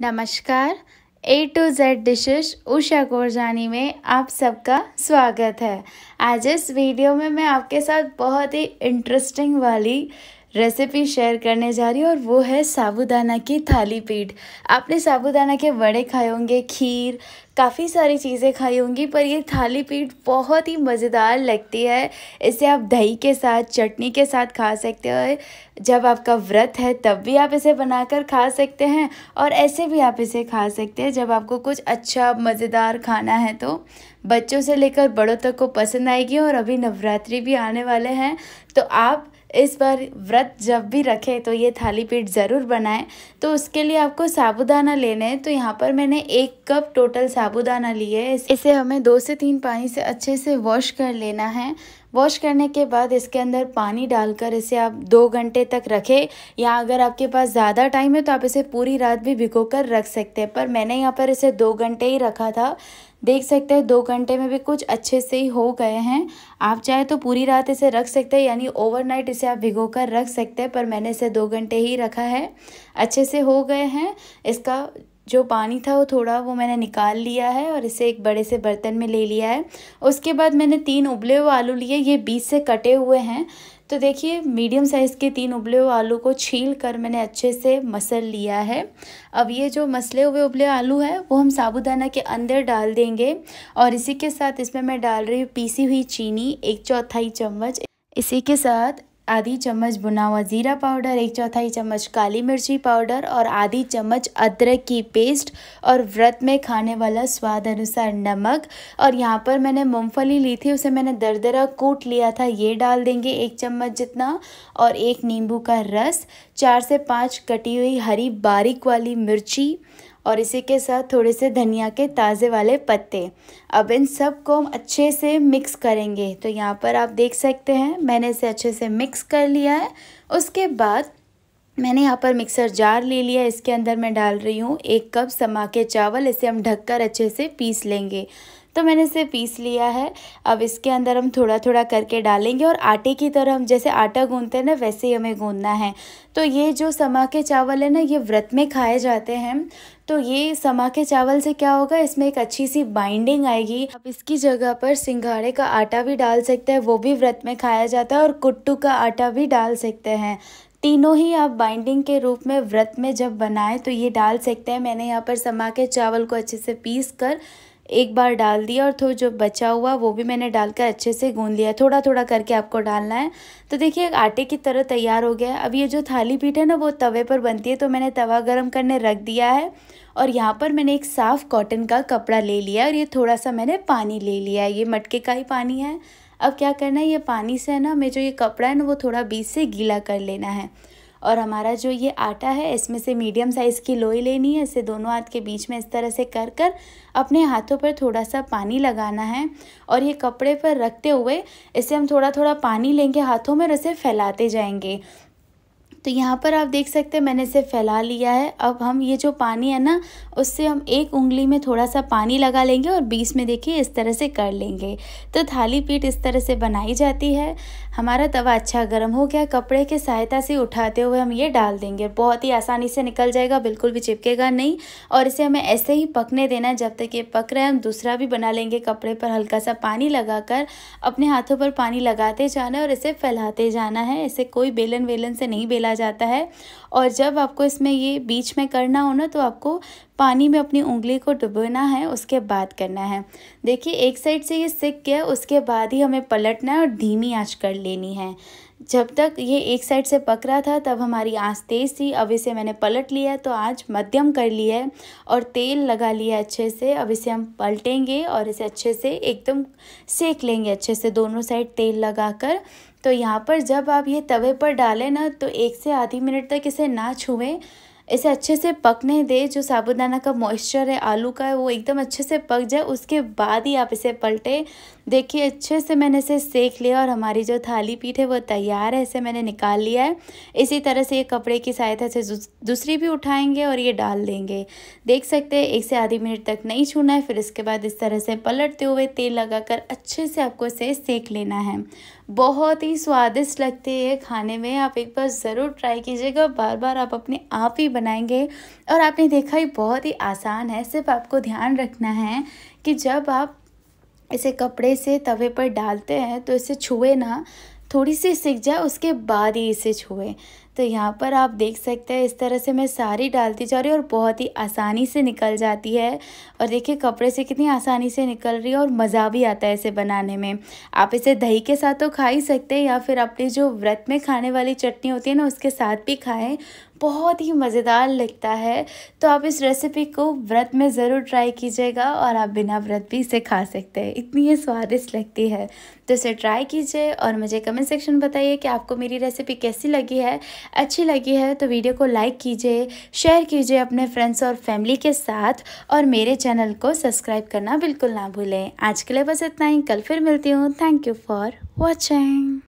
नमस्कार A to Z dishes Usha Korjani में आप सबका स्वागत है आज इस वीडियो में मैं आपके साथ बहुत ही इंटरेस्टिंग वाली रेसिपी शेयर करने जा रही हूँ और वो है साबूदाना की थाली पीठ आपने साबूदाना के बड़े खाए होंगे खीर काफ़ी सारी चीज़ें खाई होंगी पर ये थाली पीठ बहुत ही मज़ेदार लगती है इसे आप दही के साथ चटनी के साथ खा सकते हो जब आपका व्रत है तब भी आप इसे बनाकर खा सकते हैं और ऐसे भी आप इसे खा सकते हैं जब आपको कुछ अच्छा मज़ेदार खाना है तो बच्चों से लेकर बड़ों तक को पसंद आएगी और अभी नवरात्रि भी आने वाले हैं तो आप इस बार व्रत जब भी रखें तो ये थाली पीठ ज़रूर बनाएं तो उसके लिए आपको साबुदाना लेना है तो यहाँ पर मैंने एक कप टोटल साबुदाना लिए है इसे हमें दो से तीन पानी से अच्छे से वॉश कर लेना है वॉश करने के बाद इसके अंदर पानी डालकर इसे आप दो घंटे तक रखें या अगर आपके पास ज़्यादा टाइम है तो आप इसे पूरी रात भी भिगो कर रख सकते हैं पर मैंने यहाँ पर इसे दो घंटे ही रखा था देख सकते हैं दो घंटे में भी कुछ अच्छे से ही हो गए हैं आप चाहे तो पूरी रात इसे रख सकते हैं यानी ओवरनाइट इसे आप भिगो कर रख सकते हैं पर मैंने इसे दो घंटे ही रखा है अच्छे से हो गए हैं इसका जो पानी था वो थोड़ा वो मैंने निकाल लिया है और इसे एक बड़े से बर्तन में ले लिया है उसके बाद मैंने तीन उबले हुए आलू लिए ये बीच से कटे हुए हैं तो देखिए मीडियम साइज़ के तीन उबले हुए आलू को छील कर मैंने अच्छे से मसल लिया है अब ये जो मसले हुए उबले आलू है वो हम साबुदाना के अंदर डाल देंगे और इसी के साथ इसमें मैं डाल रही हूँ पीसी हुई चीनी एक चौथाई चम्मच इसी के साथ आधी चम्मच भुना हुआ ज़ीरा पाउडर एक चौथाई चम्मच काली मिर्ची पाउडर और आधी चम्मच अदरक की पेस्ट और व्रत में खाने वाला स्वाद अनुसार नमक और यहाँ पर मैंने मूंगफली ली थी उसे मैंने दरदरा कूट लिया था ये डाल देंगे एक चम्मच जितना और एक नींबू का रस चार से पाँच कटी हुई हरी बारीक वाली मिर्ची और इसी के साथ थोड़े से धनिया के ताज़े वाले पत्ते अब इन सब को हम अच्छे से मिक्स करेंगे तो यहाँ पर आप देख सकते हैं मैंने इसे अच्छे से मिक्स कर लिया है उसके बाद मैंने यहाँ पर मिक्सर जार ले लिया इसके अंदर मैं डाल रही हूँ एक कप समा के चावल इसे हम ढककर अच्छे से पीस लेंगे तो मैंने इसे पीस लिया है अब इसके अंदर हम थोड़ा थोड़ा करके डालेंगे और आटे की तरह हम जैसे आटा गूंदते हैं ना वैसे ही हमें गूंदना है तो ये जो समा के चावल है ना ये व्रत में खाए जाते हैं तो ये समा के चावल से क्या होगा इसमें एक अच्छी सी बाइंडिंग आएगी अब इसकी जगह पर सिंघाड़े का आटा भी डाल सकते हैं वो भी व्रत में खाया जाता है और कुट्टू का आटा भी डाल सकते हैं तीनों ही आप बाइंडिंग के रूप में व्रत में जब बनाएं तो ये डाल सकते हैं मैंने यहाँ पर समा के चावल को अच्छे से पीस कर एक बार डाल दिया और थोड़ा जो बचा हुआ वो भी मैंने डालकर अच्छे से गूंद लिया थोड़ा थोड़ा करके आपको डालना है तो देखिए एक आटे की तरह तैयार हो गया अब ये जो थाली पीठ है ना वो तवे पर बनती है तो मैंने तवा गर्म करने रख दिया है और यहाँ पर मैंने एक साफ़ कॉटन का कपड़ा ले लिया और ये थोड़ा सा मैंने पानी ले लिया है ये मटके का ही पानी है अब क्या करना है ये पानी से है ना हमें जो ये कपड़ा है ना वो थोड़ा बीच से गीला कर लेना है और हमारा जो ये आटा है इसमें से मीडियम साइज़ की लोई लेनी है इसे दोनों हाथ के बीच में इस तरह से कर कर अपने हाथों पर थोड़ा सा पानी लगाना है और ये कपड़े पर रखते हुए इसे हम थोड़ा थोड़ा पानी लेंगे हाथों में और इसे फैलाते जाएंगे तो यहाँ पर आप देख सकते हैं मैंने इसे फैला लिया है अब हम ये जो पानी है ना उससे हम एक उंगली में थोड़ा सा पानी लगा लेंगे और बीच में देखिए इस तरह से कर लेंगे तो थाली पीठ इस तरह से बनाई जाती है हमारा तवा अच्छा गर्म हो गया कपड़े के सहायता से उठाते हुए हम ये डाल देंगे बहुत ही आसानी से निकल जाएगा बिल्कुल भी चिपकेगा नहीं और इसे हमें ऐसे ही पकने देना है जब तक ये पक रहा है हम दूसरा भी बना लेंगे कपड़े पर हल्का सा पानी लगाकर अपने हाथों पर पानी लगाते जाना है और इसे फैलाते जाना है इसे कोई बेलन वेलन से नहीं बेला जाता है और जब आपको इसमें ये बीच में करना हो ना तो आपको पानी में अपनी उंगली को डुबोना है उसके बाद करना है देखिए एक साइड से ये सिक गया उसके बाद ही हमें पलटना है और धीमी आँच कर लेनी है जब तक ये एक साइड से पक रहा था तब हमारी आंच तेज़ थी अब इसे मैंने पलट लिया है तो आंच मध्यम कर ली है और तेल लगा लिया अच्छे से अब इसे हम पलटेंगे और इसे अच्छे से एकदम सेक लेंगे अच्छे से दोनों साइड तेल लगाकर तो यहाँ पर जब आप ये तवे पर डालें ना तो एक से आधी मिनट तक इसे ना छुएं इसे अच्छे से पकने दें जो साबुदाना का मॉइस्चर है आलू का है वो एकदम अच्छे से पक जाए उसके बाद ही आप इसे पलटे देखिए अच्छे से मैंने इसे सेक लिया और हमारी जो थाली पीठ है वो तैयार है इसे मैंने निकाल लिया है इसी तरह से ये कपड़े की सहायता से दूसरी भी उठाएंगे और ये डाल देंगे देख सकते हैं एक से आधी मिनट तक नहीं छूना है फिर इसके बाद इस तरह से पलटते हुए तेल लगा अच्छे से आपको इसे सेक लेना है बहुत ही स्वादिष्ट लगते हैं खाने में आप एक बार ज़रूर ट्राई कीजिएगा बार बार आप अपने आप ही बनाएंगे और आपने देखा ये बहुत ही आसान है सिर्फ आपको ध्यान रखना है कि जब आप इसे कपड़े से तवे पर डालते हैं तो इसे छुए ना थोड़ी सी सीख जाए उसके बाद ही इसे छुए तो यहाँ पर आप देख सकते हैं इस तरह से मैं सारी डालती जा रही हूँ और बहुत ही आसानी से निकल जाती है और देखिए कपड़े से कितनी आसानी से निकल रही है और मज़ा भी आता है इसे बनाने में आप इसे दही के साथ तो खा ही सकते हैं या फिर अपने जो व्रत में खाने वाली चटनी होती है ना उसके साथ भी खाएँ बहुत ही मज़ेदार लगता है तो आप इस रेसिपी को व्रत में ज़रूर ट्राई कीजिएगा और आप बिना व्रत भी इसे खा सकते हैं इतनी ही स्वादिष्ट लगती है तो इसे ट्राई कीजिए और मुझे कमेंट सेक्शन बताइए कि आपको मेरी रेसिपी कैसी लगी है अच्छी लगी है तो वीडियो को लाइक कीजिए शेयर कीजिए अपने फ्रेंड्स और फैमिली के साथ और मेरे चैनल को सब्सक्राइब करना बिल्कुल ना भूलें आज के लिए बस इतना ही कल फिर मिलती हूँ थैंक यू फॉर वॉचिंग